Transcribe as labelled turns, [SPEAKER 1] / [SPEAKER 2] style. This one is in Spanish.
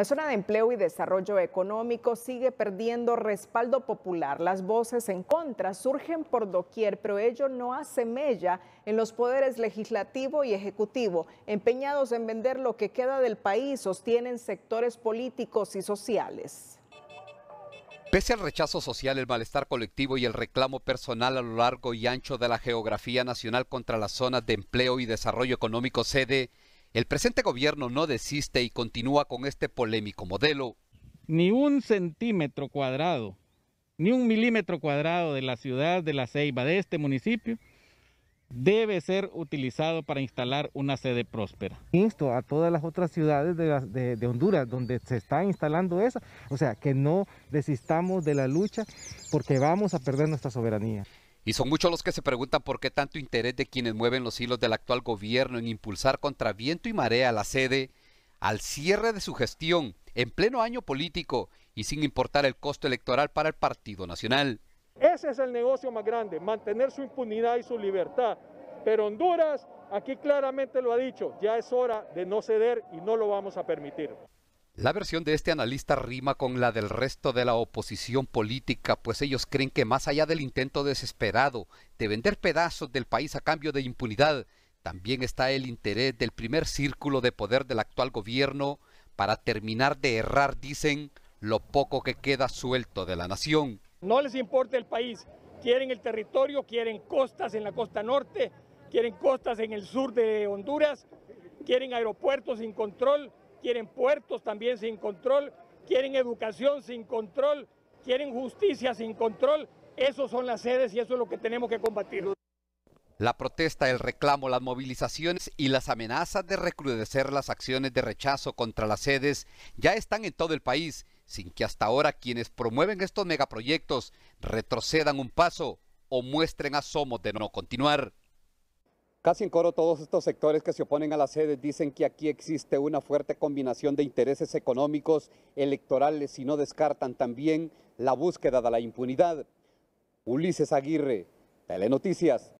[SPEAKER 1] La zona de empleo y desarrollo económico sigue perdiendo respaldo popular. Las voces en contra surgen por doquier, pero ello no hace mella en los poderes legislativo y ejecutivo, empeñados en vender lo que queda del país, sostienen sectores políticos y sociales.
[SPEAKER 2] Pese al rechazo social, el malestar colectivo y el reclamo personal a lo largo y ancho de la geografía nacional contra las zonas de empleo y desarrollo económico sede, el presente gobierno no desiste y continúa con este polémico modelo.
[SPEAKER 3] Ni un centímetro cuadrado, ni un milímetro cuadrado de la ciudad de La Ceiba, de este municipio, debe ser utilizado para instalar una sede próspera. Insto a todas las otras ciudades de, Honduras donde se está instalando esa, o sea, que no desistamos de la lucha porque vamos a perder nuestra soberanía.
[SPEAKER 2] Y son muchos los que se preguntan por qué tanto interés de quienes mueven los hilos del actual gobierno en impulsar contra viento y marea la sede al cierre de su gestión en pleno año político y sin importar el costo electoral para el Partido Nacional.
[SPEAKER 4] Ese es el negocio más grande, mantener su impunidad y su libertad. Pero Honduras, aquí claramente lo ha dicho, ya es hora de no ceder y no lo vamos a permitir.
[SPEAKER 2] La versión de este analista rima con la del resto de la oposición política, pues ellos creen que más allá del intento desesperado de vender pedazos del país a cambio de impunidad, también está el interés del primer círculo de poder del actual gobierno para terminar de errar, dicen, lo poco que queda suelto de la nación.
[SPEAKER 4] No les importa el país, quieren el territorio,
[SPEAKER 2] quieren costas en la costa norte, quieren costas en el
[SPEAKER 4] sur de Honduras, quieren aeropuertos sin control, quieren puertos también sin control, quieren educación sin control, quieren justicia sin control. Esas son las sedes y eso es lo que tenemos que combatir.
[SPEAKER 2] La protesta, el reclamo, las movilizaciones y las amenazas de recrudecer las acciones de rechazo contra las sedes ya están en todo el país, sin que hasta ahora quienes promueven estos megaproyectos retrocedan un paso o muestren asomos de no continuar. Casi en coro todos estos sectores que se oponen a la sede dicen que aquí existe una fuerte combinación de intereses económicos, electorales y no descartan también la búsqueda de la impunidad. Ulises Aguirre, Telenoticias.